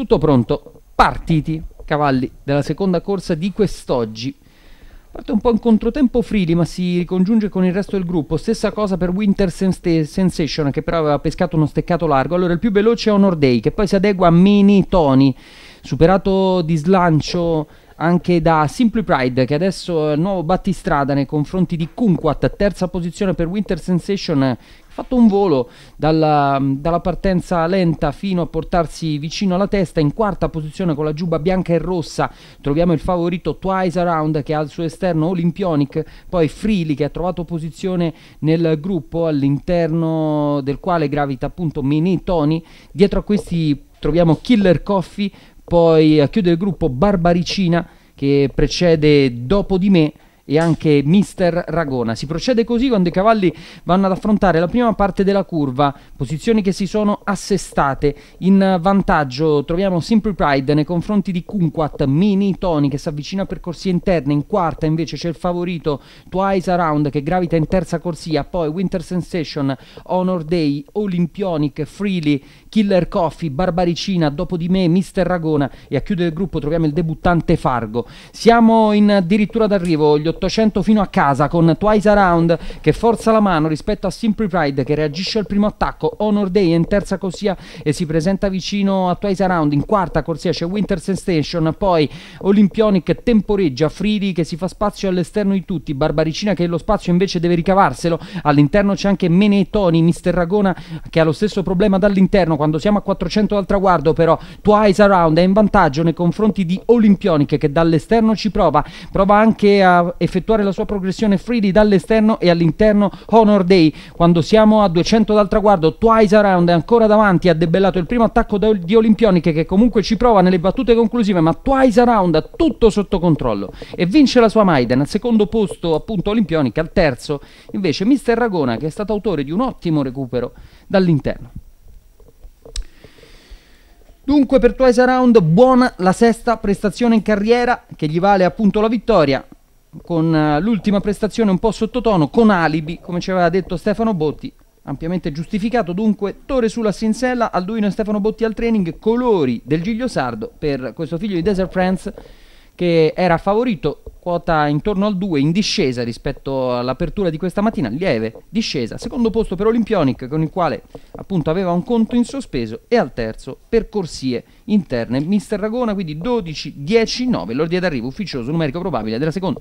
Tutto pronto, partiti, cavalli della seconda corsa di quest'oggi. Parte un po' in controtempo Freely, ma si ricongiunge con il resto del gruppo. Stessa cosa per Winter Sens Sensation, che però aveva pescato uno steccato largo. Allora, il più veloce è Honor Day, che poi si adegua a Mini Tony, superato di slancio anche da Simply Pride, che adesso è il nuovo battistrada nei confronti di Kunquat. Terza posizione per Winter Sensation, fatto un volo dalla, dalla partenza lenta fino a portarsi vicino alla testa in quarta posizione con la giubba bianca e rossa troviamo il favorito Twice Around che ha al suo esterno Olympionic poi Freely che ha trovato posizione nel gruppo all'interno del quale gravita appunto Mini Tony dietro a questi troviamo Killer Coffee poi a chiudere il gruppo Barbaricina che precede dopo di me e anche Mister Ragona. Si procede così quando i cavalli vanno ad affrontare la prima parte della curva, posizioni che si sono assestate. In vantaggio troviamo Simple Pride nei confronti di Kunquat, Mini Tony che si avvicina per corsie interne, in quarta invece c'è il favorito Twice Around che gravita in terza corsia, poi Winter Sensation, Honor Day, Olympionic, Freely, Killer Coffee, Barbaricina, dopo di me Mister Ragona e a chiudere il gruppo troviamo il debuttante Fargo. Siamo in addirittura d'arrivo, gli 8 800 fino a casa con Twice Around che forza la mano rispetto a Simply Pride che reagisce al primo attacco, Honor Day in terza corsia e si presenta vicino a Twice Around, in quarta corsia c'è Winter Sensation, poi Olympionic temporeggia, Freely che si fa spazio all'esterno di tutti, Barbaricina che lo spazio invece deve ricavarselo, all'interno c'è anche Mene e Tony, Mister Ragona che ha lo stesso problema dall'interno, quando siamo a 400 dal traguardo però Twice Around è in vantaggio nei confronti di Olympionic che dall'esterno ci prova, prova anche a effettuare la sua progressione freely dall'esterno e all'interno Honor Day. Quando siamo a 200 dal traguardo, Twice Around è ancora davanti, ha debellato il primo attacco di Olimpioniche che comunque ci prova nelle battute conclusive, ma Twice Around ha tutto sotto controllo e vince la sua Maiden. Al secondo posto appunto Olimpionica, al terzo invece Mister Ragona che è stato autore di un ottimo recupero dall'interno. Dunque per Twice Around buona la sesta prestazione in carriera che gli vale appunto la vittoria con eh, l'ultima prestazione un po' sottotono, con alibi, come ci aveva detto Stefano Botti, ampiamente giustificato. Dunque, Tore sulla Sinsella, Alduino e Stefano Botti al training, colori del Giglio Sardo per questo figlio di Desert France che era favorito, quota intorno al 2, in discesa rispetto all'apertura di questa mattina, lieve discesa, secondo posto per Olympionic con il quale appunto aveva un conto in sospeso e al terzo per corsie interne. Mister Ragona quindi 12-10-9, l'ordine d'arrivo ufficioso numerico probabile della seconda.